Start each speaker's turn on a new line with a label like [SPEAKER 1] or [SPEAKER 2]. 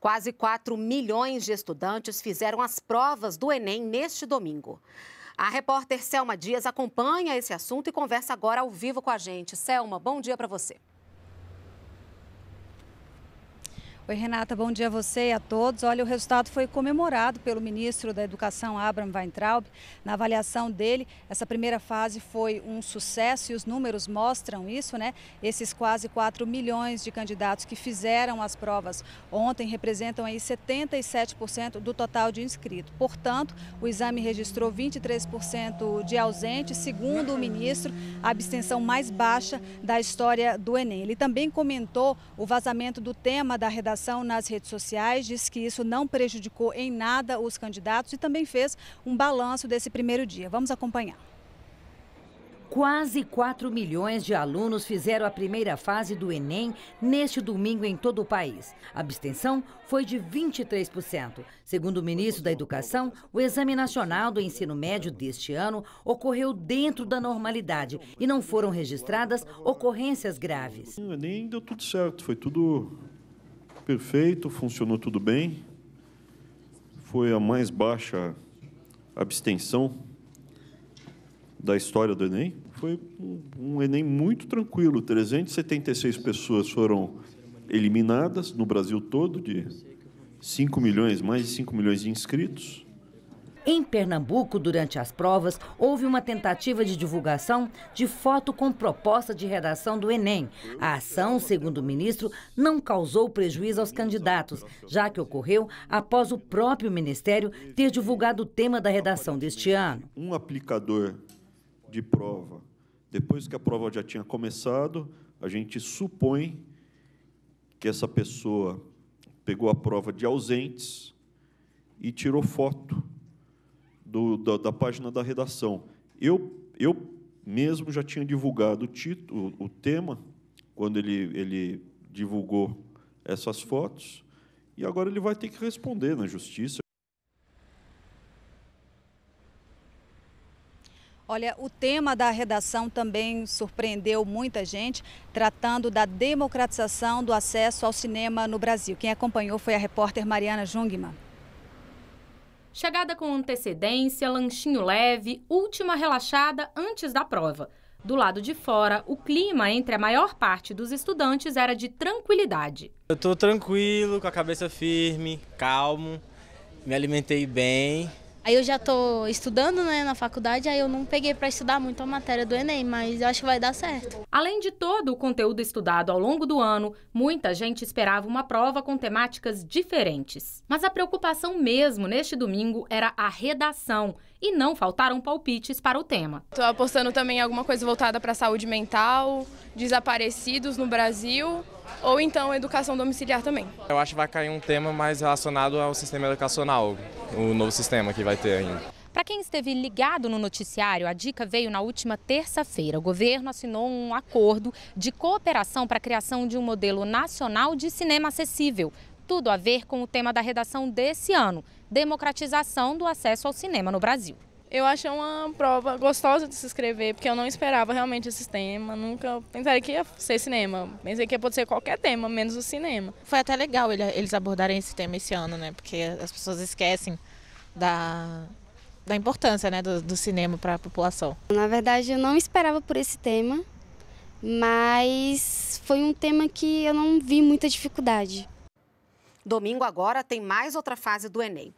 [SPEAKER 1] Quase 4 milhões de estudantes fizeram as provas do Enem neste domingo. A repórter Selma Dias acompanha esse assunto e conversa agora ao vivo com a gente.
[SPEAKER 2] Selma, bom dia para você. Oi, Renata, bom dia a você e a todos. Olha, o resultado foi comemorado pelo ministro da Educação, Abraham Weintraub. Na avaliação dele, essa primeira fase foi um sucesso e os números mostram isso, né? Esses quase 4 milhões de candidatos que fizeram as provas ontem representam aí 77% do total de inscritos. Portanto, o exame registrou 23% de ausentes, segundo o ministro, a abstenção mais baixa da história do Enem. Ele também comentou o vazamento do tema da redação manifestação nas redes sociais, diz que isso não prejudicou em nada os candidatos e também fez um balanço desse primeiro dia. Vamos acompanhar.
[SPEAKER 3] Quase 4 milhões de alunos fizeram a primeira fase do Enem neste domingo em todo o país. A abstenção foi de 23%. Segundo o ministro da Educação, o Exame Nacional do Ensino Médio deste ano ocorreu dentro da normalidade e não foram registradas ocorrências graves.
[SPEAKER 4] O Enem deu tudo certo, foi tudo perfeito, funcionou tudo bem. Foi a mais baixa abstenção da história do Enem. Foi um Enem muito tranquilo. 376 pessoas foram eliminadas no Brasil todo, de 5 milhões, mais de 5 milhões de inscritos.
[SPEAKER 3] Em Pernambuco, durante as provas, houve uma tentativa de divulgação de foto com proposta de redação do Enem. A ação, segundo o ministro, não causou prejuízo aos candidatos, já que ocorreu após o próprio ministério ter divulgado o tema da redação
[SPEAKER 4] deste ano. Um aplicador de prova, depois que a prova já tinha começado, a gente supõe que essa pessoa pegou a prova de ausentes e tirou foto do, da, da, página da redação. Eu, eu mesmo já tinha divulgado o, título, o tema, quando ele, ele divulgou essas fotos, e agora ele vai ter que responder na justiça.
[SPEAKER 2] Olha, o tema da redação também surpreendeu muita gente, tratando da democratização do acesso ao cinema no Brasil. Quem acompanhou foi a repórter Mariana Jungmann.
[SPEAKER 1] Chegada com antecedência, lanchinho leve, última relaxada antes da prova. Do lado de fora, o clima entre a maior parte dos estudantes era de tranquilidade. Eu estou tranquilo, com a cabeça firme, calmo, me alimentei bem, Aí eu já estou estudando né, na faculdade, aí eu não peguei para estudar muito a matéria do Enem, mas eu acho que vai dar certo. Além de todo o conteúdo estudado ao longo do ano, muita gente esperava uma prova com temáticas diferentes. Mas a preocupação mesmo neste domingo era a redação e não faltaram palpites para o tema. Estou apostando também em alguma coisa voltada para a saúde mental, desaparecidos no Brasil ou então educação domiciliar também.
[SPEAKER 4] Eu acho que vai cair
[SPEAKER 3] um tema mais relacionado ao sistema educacional, o novo sistema que vai ter ainda.
[SPEAKER 1] Para quem esteve ligado no noticiário, a dica veio na última terça-feira. O governo assinou um acordo de cooperação para a criação de um modelo nacional de cinema acessível. Tudo a ver com o tema da redação desse ano: democratização do acesso ao cinema no Brasil. Eu achei uma prova gostosa de se escrever, porque eu não esperava realmente esse tema, nunca pensaria que ia ser cinema. Pensei que ia poder ser qualquer tema, menos o cinema. Foi até legal eles abordarem esse tema esse ano, né? Porque as pessoas esquecem da, da importância né, do, do cinema para a população.
[SPEAKER 2] Na verdade, eu não esperava por esse tema, mas foi um tema que eu não vi muita dificuldade.
[SPEAKER 1] Domingo agora tem mais outra fase do Enem.